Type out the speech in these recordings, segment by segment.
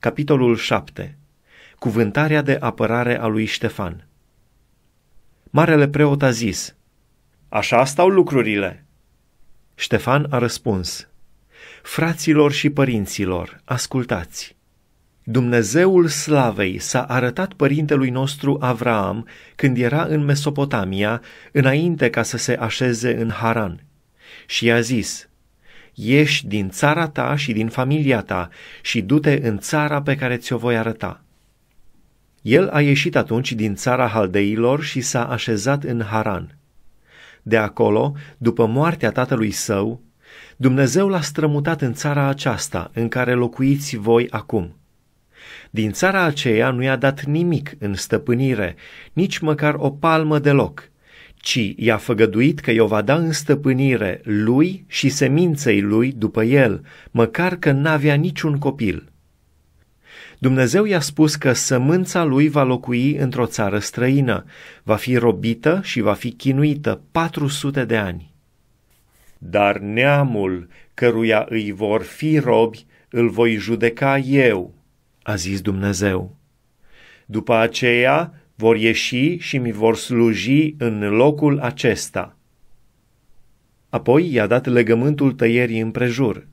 Capitolul 7. Cuvântarea de apărare a lui Ștefan. Marele preot a zis, Așa stau lucrurile. Ștefan a răspuns, Fraților și părinților, ascultați! Dumnezeul slavei s-a arătat părintelui nostru Avraam când era în Mesopotamia, înainte ca să se așeze în Haran. Și i-a zis, ieși din țara ta și din familia ta și du-te în țara pe care ți-o voi arăta. El a ieșit atunci din țara haldeilor și s-a așezat în Haran. De acolo, după moartea tatălui său, Dumnezeu l-a strămutat în țara aceasta în care locuiți voi acum. Din țara aceea nu i-a dat nimic în stăpânire, nici măcar o palmă deloc, ci i-a făgăduit că i-o va da în stăpânire lui și seminței lui după el, măcar că n-avea niciun copil. Dumnezeu i-a spus că sămânța lui va locui într-o țară străină, va fi robită și va fi chinuită 400 de ani. Dar neamul căruia îi vor fi robi, îl voi judeca eu, a zis Dumnezeu. După aceea, vor ieși și mi vor sluji în locul acesta. Apoi i-a dat legământul tăierii împrejur.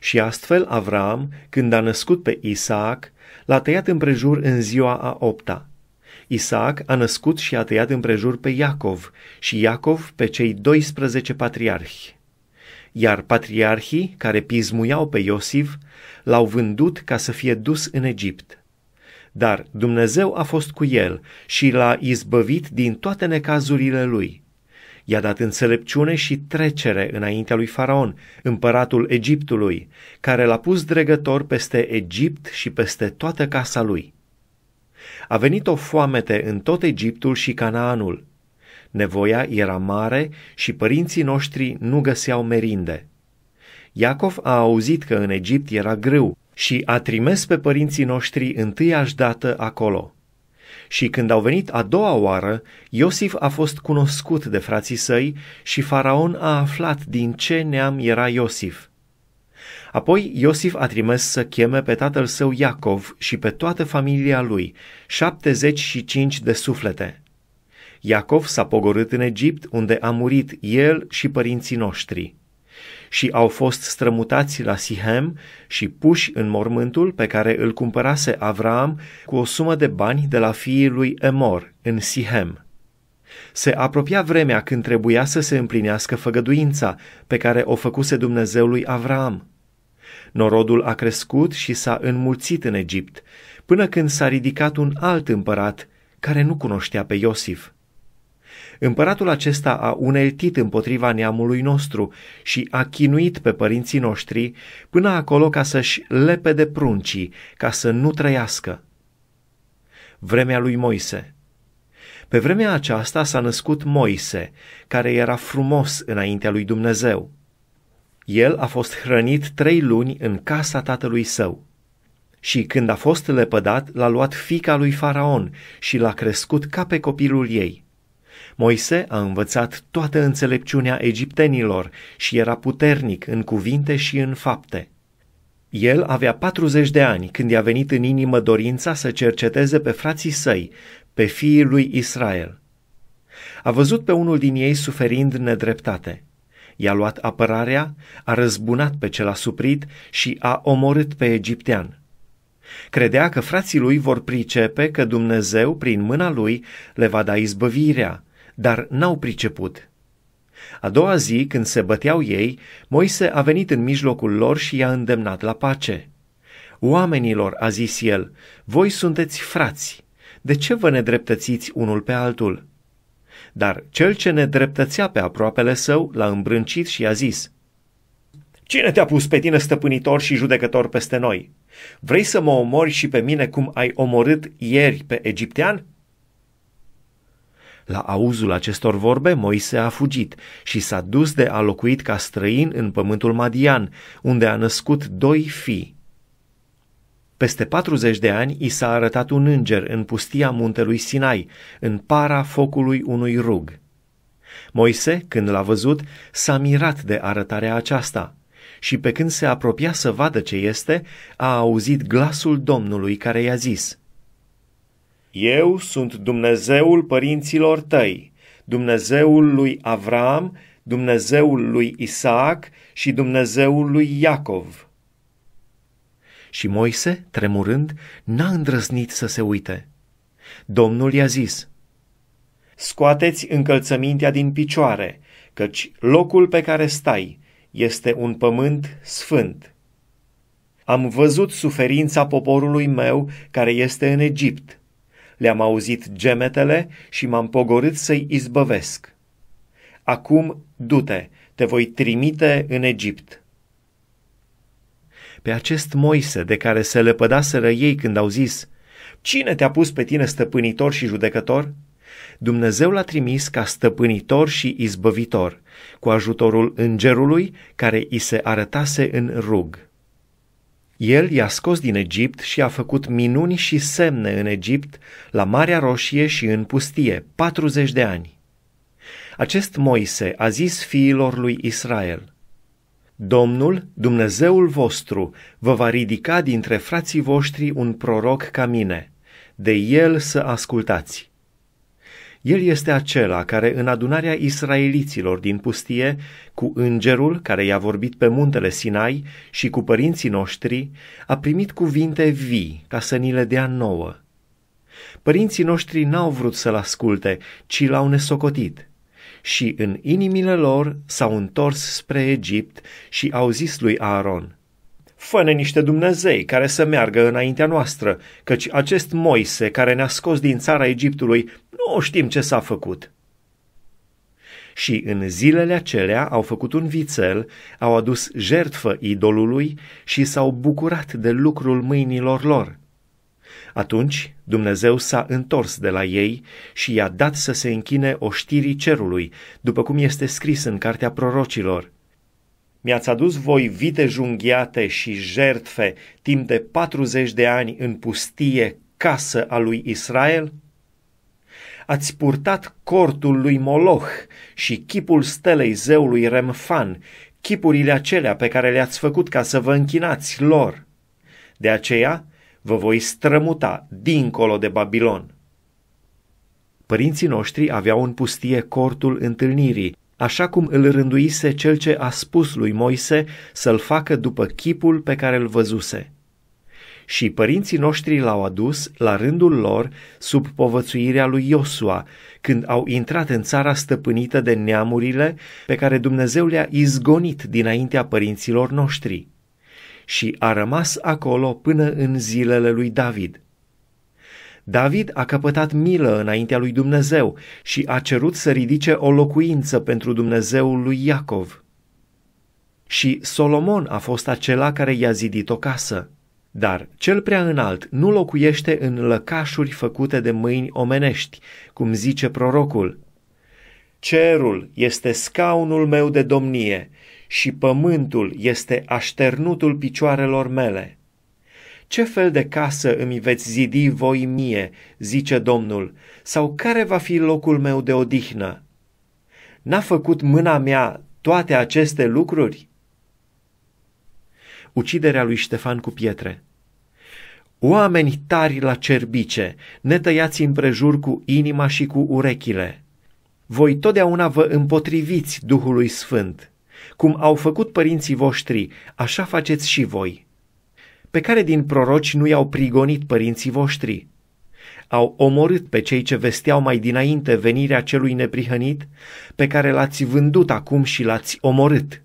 Și astfel Avram, când a născut pe Isaac, l-a tăiat împrejur în ziua a opta. Isaac a născut și a tăiat împrejur pe Iacov și Iacov pe cei 12 patriarhi. Iar patriarhii, care pismuiau pe Iosif, l-au vândut ca să fie dus în Egipt – dar Dumnezeu a fost cu el și l-a izbăvit din toate necazurile lui. I-a dat înțelepciune și trecere înaintea lui Faraon, împăratul Egiptului, care l-a pus dregător peste Egipt și peste toată casa lui. A venit o foamete în tot Egiptul și Canaanul. Nevoia era mare și părinții noștri nu găseau merinde. Iacov a auzit că în Egipt era greu și a trimis pe părinții noștri întâiași dată acolo. Și când au venit a doua oară, Iosif a fost cunoscut de frații săi și faraon a aflat din ce neam era Iosif. Apoi Iosif a trimis să cheme pe tatăl său Iacov și pe toată familia lui, 75 de suflete. Iacov s-a pogorât în Egipt, unde a murit el și părinții noștri și au fost strămutați la Sihem și puși în mormântul pe care îl cumpărase Avram cu o sumă de bani de la fiii lui Emor, în Sihem. Se apropia vremea când trebuia să se împlinească făgăduința pe care o făcuse Dumnezeu lui Avram. Norodul a crescut și s-a înmulțit în Egipt, până când s-a ridicat un alt împărat care nu cunoștea pe Iosif. Împăratul acesta a uneltit împotriva neamului nostru și a chinuit pe părinții noștri până acolo ca să-și lepe de pruncii, ca să nu trăiască. Vremea lui Moise Pe vremea aceasta s-a născut Moise, care era frumos înaintea lui Dumnezeu. El a fost hrănit trei luni în casa tatălui său. Și când a fost lepădat, l-a luat fica lui Faraon și l-a crescut ca pe copilul ei. Moise a învățat toată înțelepciunea egiptenilor și era puternic în cuvinte și în fapte. El avea 40 de ani când i-a venit în inimă dorința să cerceteze pe frații săi, pe fiii lui Israel. A văzut pe unul din ei suferind nedreptate. I-a luat apărarea, a răzbunat pe cel asuprit și a omorât pe egiptean. Credea că frații lui vor pricepe că Dumnezeu, prin mâna lui, le va da izbăvirea, dar n-au priceput. A doua zi, când se băteau ei, Moise a venit în mijlocul lor și i-a îndemnat la pace. Oamenilor, a zis el, voi sunteți frați, de ce vă nedreptățiți unul pe altul? Dar cel ce nedreptățea pe aproapele său l-a îmbrâncit și i-a zis, Cine te-a pus pe tine stăpânitor și judecător peste noi? Vrei să mă omori și pe mine cum ai omorât ieri pe egiptean? La auzul acestor vorbe, Moise a fugit și s-a dus de a locuit ca străin în pământul Madian, unde a născut doi fii. Peste 40 de ani i s-a arătat un înger în pustia muntelui Sinai, în para focului unui rug. Moise, când l-a văzut, s-a mirat de arătarea aceasta și pe când se apropia să vadă ce este, a auzit glasul Domnului care i-a zis – eu sunt Dumnezeul părinților tăi, Dumnezeul lui Avram, Dumnezeul lui Isaac și Dumnezeul lui Iacov. Și Moise, tremurând, n-a îndrăznit să se uite. Domnul i-a zis, Scoateți încălțămintea din picioare, căci locul pe care stai este un pământ sfânt. Am văzut suferința poporului meu care este în Egipt – le-am auzit gemetele și m-am pogorât să-i izbăvesc. Acum, du-te, te voi trimite în Egipt. Pe acest Moise, de care se lepădaseră ei când au zis, Cine te-a pus pe tine stăpânitor și judecător? Dumnezeu l-a trimis ca stăpânitor și izbăvitor, cu ajutorul îngerului care i se arătase în rug. El i-a scos din Egipt și a făcut minuni și semne în Egipt, la Marea Roșie și în pustie, 40 de ani. Acest Moise a zis fiilor lui Israel, Domnul, Dumnezeul vostru, vă va ridica dintre frații voștri un proroc ca mine, de el să ascultați. El este acela care în adunarea israeliților din pustie, cu îngerul care i-a vorbit pe muntele Sinai și cu părinții noștri, a primit cuvinte vii ca să ni le dea nouă. Părinții noștri n-au vrut să-l asculte, ci l-au nesocotit. Și în inimile lor s-au întors spre Egipt și au zis lui Aaron, Fă-ne niște Dumnezei care să meargă înaintea noastră, căci acest Moise care ne-a scos din țara Egiptului o știm ce s-a făcut. Și în zilele acelea au făcut un vițel, au adus jertfă idolului și s-au bucurat de lucrul mâinilor lor. Atunci Dumnezeu s-a întors de la ei și i-a dat să se închine oștirii cerului, după cum este scris în cartea prorocilor. Mi-ați adus voi vite junghiate și jertfe timp de patruzeci de ani în pustie, casă a lui Israel?' ați purtat cortul lui Moloch și chipul stelei zeului Remfan, chipurile acelea pe care le-ați făcut ca să vă închinați lor. De aceea vă voi strămuta dincolo de Babilon. Părinții noștri aveau în pustie cortul întâlnirii, așa cum îl rânduise cel ce a spus lui Moise să-l facă după chipul pe care îl văzuse și părinții noștri l-au adus la rândul lor sub povățuirea lui Iosua, când au intrat în țara stăpânită de neamurile pe care Dumnezeu le-a izgonit dinaintea părinților noștri și a rămas acolo până în zilele lui David. David a căpătat milă înaintea lui Dumnezeu și a cerut să ridice o locuință pentru Dumnezeul lui Iacov. Și Solomon a fost acela care i-a zidit o casă. Dar cel prea înalt nu locuiește în lăcașuri făcute de mâini omenești, cum zice prorocul. Cerul este scaunul meu de domnie și pământul este așternutul picioarelor mele. Ce fel de casă îmi veți zidi voi mie, zice Domnul, sau care va fi locul meu de odihnă? N-a făcut mâna mea toate aceste lucruri? uciderea lui Ștefan cu pietre. Oameni tari la cerbice, ne tăiați împrejur cu inima și cu urechile. Voi totdeauna vă împotriviți Duhului Sfânt. Cum au făcut părinții voștri, așa faceți și voi. Pe care din proroci nu i-au prigonit părinții voștri? Au omorât pe cei ce vesteau mai dinainte venirea celui neprihănit, pe care l-ați vândut acum și l-ați omorât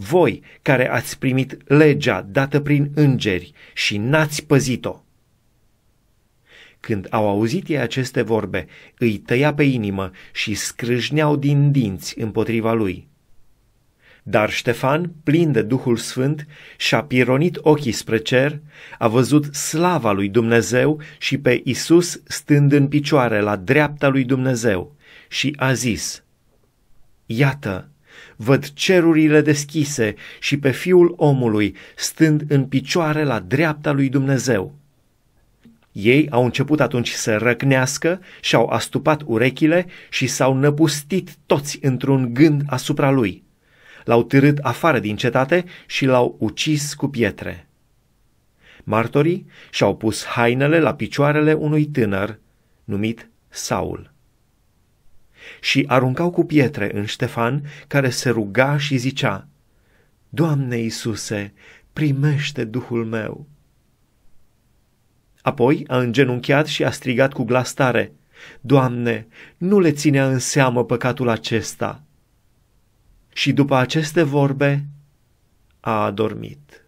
voi care ați primit legea dată prin îngeri și n-ați păzit-o. Când au auzit ei aceste vorbe, îi tăia pe inimă și scrâșneau din dinți împotriva lui. Dar Ștefan, plin de Duhul Sfânt, și-a pironit ochii spre cer, a văzut slava lui Dumnezeu și pe Isus stând în picioare la dreapta lui Dumnezeu și a zis, Iată, văd cerurile deschise și pe fiul omului stând în picioare la dreapta lui Dumnezeu. Ei au început atunci să răcnească și-au astupat urechile și s-au năpustit toți într-un gând asupra lui. L-au târât afară din cetate și l-au ucis cu pietre. Martorii și-au pus hainele la picioarele unui tânăr numit Saul și aruncau cu pietre în Ștefan, care se ruga și zicea, Doamne Iisuse, primește Duhul meu! Apoi a îngenunchiat și a strigat cu glas tare, Doamne, nu le ținea în seamă păcatul acesta! Și după aceste vorbe a adormit.